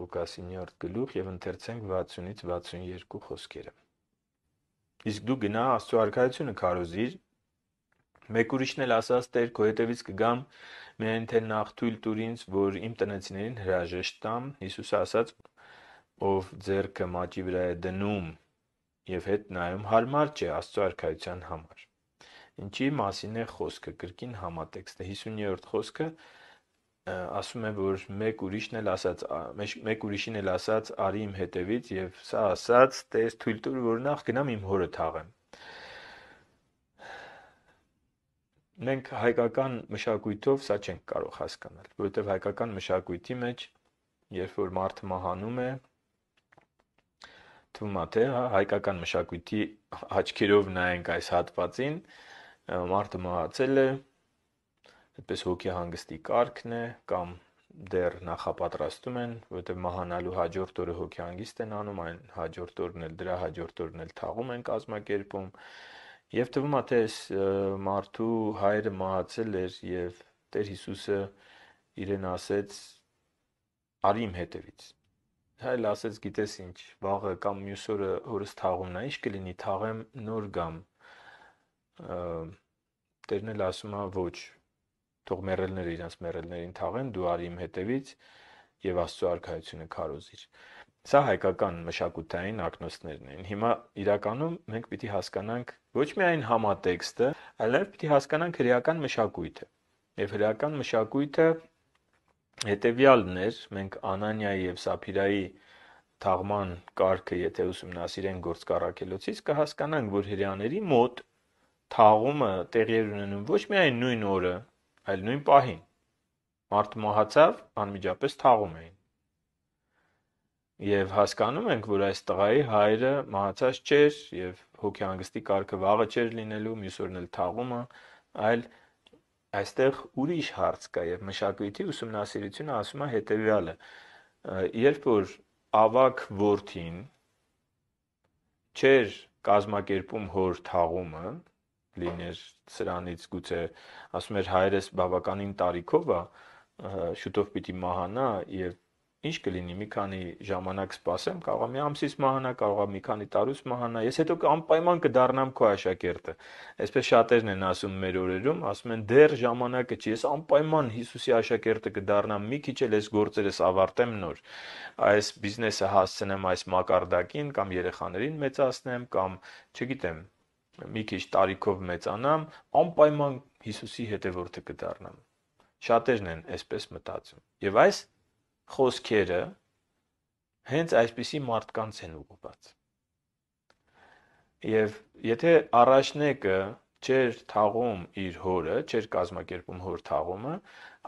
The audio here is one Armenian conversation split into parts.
Ղուկասի 9-րդ գլուխ եւ ընթերցենք 60-ից 62 խոսքերը։ Իսկ դու գնա Աստծո արքայությունը քարոզիր, մեկ ուրիշն էլ ասաց Տեր, քո հետևից կգամ, միայն թե նախ թույլ տուր ինձ, որ իմ տնեցիներին հրաժեշտ տամ։ Հիսուսը ասաց, ով ձեռքը մաճի վրա է դնում եւ հետ նայում հարմար չէ Աստծո արքայության համար։ Ինչի մասին է խոսքը։ Կրկին համատեքստը 50-րդ խոսքը ասում է որ մեկ ուրիշն էլ ասաց մեկ ուրիշին էլ ասաց արի իմ հետևից եւ սա ասաց տես թույլ տուր որ նախ գնամ իմ հորը թաղեմ մենք հայկական մշակույթով սա չենք կարող հասկանալ որովհետեւ հայկական մշակույթի մեջ երբ որ մարդը մահանում է թվում է թե հա, հայկական մշակույթի աչքերով նայենք այս հատվածին մարդը մահացել է այդպես հոգի հանգստի կարգն է կամ դեռ նախապատրաստում են, որտեղ մահանալու հաջորդ օրը հոգի հանգիստ են անում, այն հաջորդ օրն էլ դրա հաջորդ օրն էլ թաղում են կազմակերպում։ Եվ թվում է թե այս մարդու հայրը մահացել էր եւ Տեր Հիսուսը իրեն ասեց արի իմ հետևից հայլ ասեց գիտես ինչ վաղը կամ մյուս օրը հորս թաղումն է ինչ կլինի թաղեմ նոր գամ տերն էլ ասում է ոչ թող մեռելները իրենց մեռելներին թաղեն դու արի իմ հետևից եւ Աստծո արքայությունը քարոզիր սա հայկական մշակութային ակնոցներն են հիմա իրականում մենք պիտի հասկանանք ոչ միայն համատեքստը այլև պիտի հասկանանք հրեական մշակույթը եւ հրեական մշակույթը հետեւյալն էր մենք անանիայի եւ սափիրայի թաղման կարգը եթե ուսումնասիրեն գործկառակելոցից կհասկանանք որ հрьяաների մոտ թաղումը տեղի էր ունենում ոչ միայն նույն օրը Այլ նույն պահին։ Մարդը մահացավ, անմիջապես թաղում էին։ Եվ հասկանում ենք, որ այս տղայի հայրը մահացած չէր եւ հոգեհանգստի կարգը վաղը չէր լինելու, մյուսօրն էլ թաղումը, այլ այստեղ ուրիշ հարց կա եւ մշակույթի ուսումնասիրությունը ասում է հետեւյալը. երբ որ ավակ worth-ին չեր կազմակերպում հոր թաղումը, լիներ սրանից գուցե ասում էր հայրս բավականին տարիքով է շուտով պիտի մահանա եւ ինչ կլինի մի քանի ժամանակ սպասեմ կարող է մի ամսից մահանա կարող է մի քանի տարուց մահանա ես հետո անպայման կդառնամ քո աշակերտը այսպես շատերն են ասում մեր օրերում ասում են դեռ ժամանակը չի ես անպայման Հիսուսի աշակերտը կդառնամ մի քիչ էլ այս գործերս ավարտեմ նոր այս բիզնեսը հասցնեմ այս մակարդակին կամ երեխաներին մեծացնեմ կամ չգիտեմ մի քիչ տարիքով մեծանամ, անպայման Հիսուսի հետևորդը կդառնամ։ Շատերն են այսպես մտածում։ Եվ այս խոսքերը հենց այսպիսի մարդկանց են ուղղված։ Եվ եթե առաջնեկը չեր թաղում իր հորը, չեր կազմակերպում հոր թաղումը,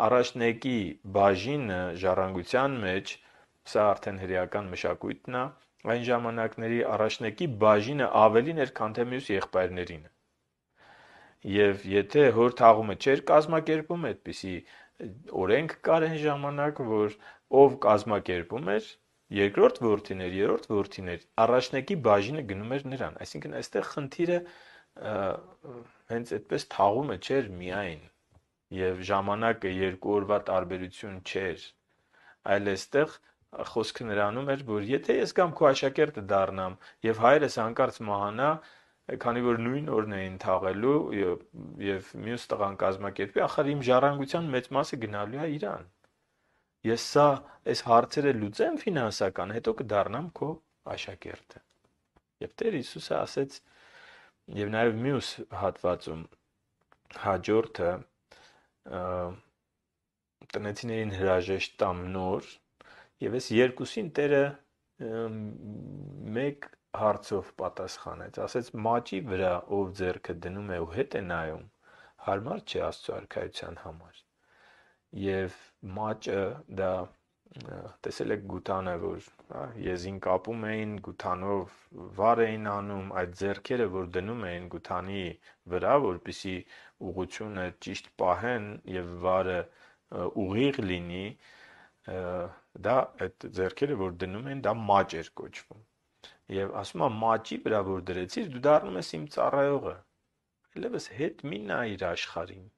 առաջնեկի բաժինը ժառանգության մեջ, սա արդեն հրեական մշակույթն է, Այն ժամանակների առաջնեկի բաժինը ավելին էր, քան թե մյուս եղբայրներին։ Եվ եթե հոր թաղումը չէր կազմակերպում, այդպիսի օրենք կար այն ժամանակ, որ ով կազմակերպում էր, երկրորդ ворթիներ, երրորդ ворթիներ, առաջնեկի բաժինը գնում էր նրան։ Այսինքն այստեղ խնդիրը հենց այդպես թաղումը չէր միայն եւ ժամանակը երկու օրվա տարբերություն չէր, այլ այստեղ խոսքը նրանում էր, որ եթե ես կամ քո աշակերտը դառնամ եւ հայրս հանկարծ մահանա, քանի որ նույն օրն էին թաղելու եւ, եւ մյուս տղան կազմակերպի, ախր իմ ժառանգության մեծ մասը գնալու է Իրան։ Ես սա այս հարցերը լուծեմ ֆինանսական, հետո կդառնամ քո աշակերտը։ Եվ Տեր Հիսուսը ասեց եւ նաեւ մյուս հատվածում հաջորդը տնեցիներին հրաժեշտ տամ նոր Եվ այս երկուսին Տերը մեկ հարցով պատասխանեց, ասեց մաճի վրա ով ձերքը դնում է ու հետ է նայում, հարմար չէ Աստծո արքայության համար։ Եվ մաճը դա տեսել եք գութանը, որ հա, եզին կապում էին, գութանով վար էին անում, այդ ձերքերը, որ դնում էին գութանի վրա, որպիսի ուղությունը ճիշտ պահեն եւ վարը ուղիղ լինի, և դա այդ зерքերը որ դնում են դա մաչ էր կոչվում եւ ասում է մաճի վրա որ դրեցիր դու դառնում ես իմ ծառայողը այլևս հետ մի նայիր աշխարհին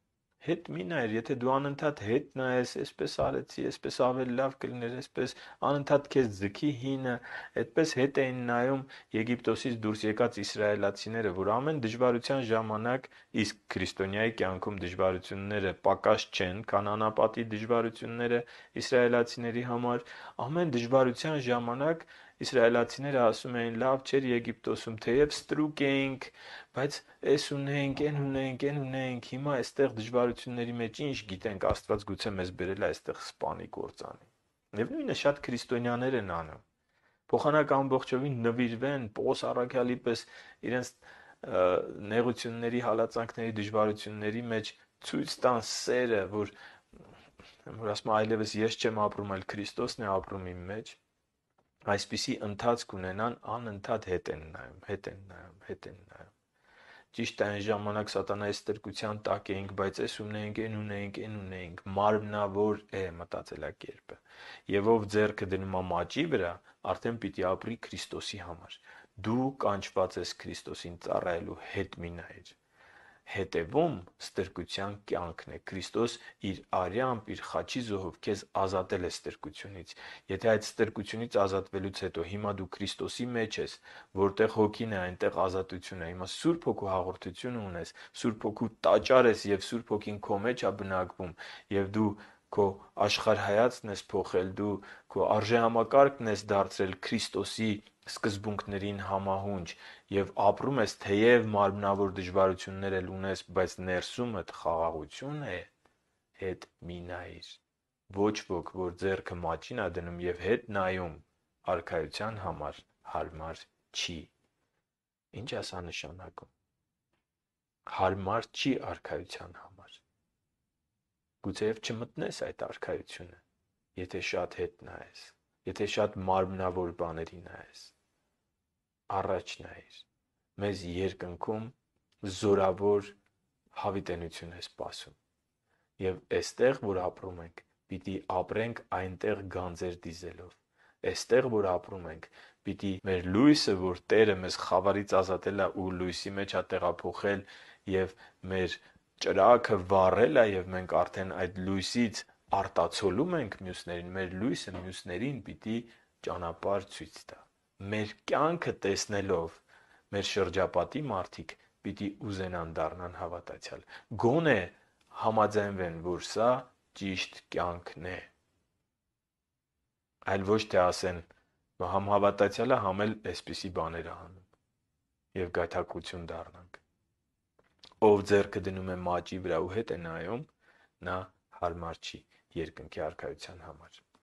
հետ մի նայեր, եթե դու անընդհատ հետ նայես, այսպես արեցի, այսպես ավելի լավ կլիներ, այսպես անընդհատ քեզ ձգի հինը, այդպես հետ էին նայում Եգիպտոսից դուրս եկած իսրայելացիները, որ ամեն դժվարության ժամանակ իսկ քրիստոնյայի կյանքում դժվարությունները պակաս չեն, կանանապատի դժվարությունները իսրայելացիների համար, ամեն դժվարության ժամանակ իսրայելացիները ասում էին լավ չէր Եգիպտոսում, թեև ստրուկ էինք, բայց էս ունենք, այն ունենք, այն ունենք, հիմա այստեղ դժվարությունների մեջ ինչ գիտենք, Աստված գուցե մեզ բերել է այստեղ սպանի կործանի։ Եվ նույնը շատ քրիստոնյաներ են անում։ Փոխանակ ամբողջովին նվիրվեն, Պողոս առաքյալի պես իրենց նեղությունների, հալածանքների, դժվարությունների մեջ ցույց տան սերը, որ որ ասում այլևս ես չեմ ապրում, այլ Քրիստոսն է ապրում իմ մեջ այսպիսի ընթացք ունենան, անընդհատ հետ են նայում, հետ են նայում, հետ են նայում։ Ճիշտ այն ժամանակ սատանայի ստրկության տակ էինք, բայց այս ունենք, այն ունենք, այն ունենք, մարմնավոր է մտածելակերպը։ Եվ ով ձեռքը դնում է մաճի վրա, արդեն պիտի ապրի Քրիստոսի համար։ Դու կանչված ես Քրիստոսին ծառայելու հետ մինայր հետևում ստրկության կյանքն է։ Քրիստոս իր արյամբ, իր խաչի զոհով քեզ ազատել է ստրկությունից։ Եթե այդ ստրկությունից ազատվելուց հետո հիմա դու Քրիստոսի մեջ ես, որտեղ Հոգին է, այնտեղ ազատություն է։ Հիմա Սուրբ Հոգու հաղորդություն ունես, Սուրբ Հոգու տաճար ես, և Սուրբ Հոգին քո մեջ է բնակվում, և դու քո աշխարհայացն ես փոխել, դու քո արժեհամակարգն ես դարձրել Քրիստոսի սկզբունքներին համահունչ եւ ապրում ես թեև մարմնավոր դժվարություններ էլ ունես, բայց ներսումդ խաղաղություն է, հետ մի նայիր։ Ոչ ոք, որ зерքը մաճին ա դնում եւ հետ նայում, արքայության համար հարմար չի։ Ինչ ասա նշանակում։ Հարմար չի արքայության համար։ Գուցեև չմտնես այդ արքայությունը, եթե շատ հետ նայես, եթե շատ մարմնավոր բաների նայես։ Առաջ նայիր։ Մեզ երկնքում զորավոր հավիտենություն է սպասում։ Եվ այստեղ, որ ապրում ենք, պիտի ապրենք այնտեղ գանձեր դիզելով։ Այստեղ, որ ապրում ենք, պիտի մեր լույսը, որ Տերը մեզ խավարից ազատել է ու լույսի մեջ է տեղափոխել եւ մեր ճրագը վառել է եւ մենք արդեն այդ լույսից արտացոլում ենք մյուսներին, մեր լույսը մյուսներին պիտի ճանապարհ ցույց տա։ Մեր կյանքը տեսնելով մեր շրջապատի մարդիկ պիտի ուզենան դառնան հավատացյալ։ Գոնե համաձայնվեն, որ սա ճիշտ կյանքն է։ Այլ ոչ թե ասեն, համ հավատացյալը համ էլ այսպիսի բաներ անում եւ գայթակղություն դառնանք ով ձեռքը դնում է մաճի վրա ու հետ է նայում, նա հարմար չի երկնքի արքայության համար։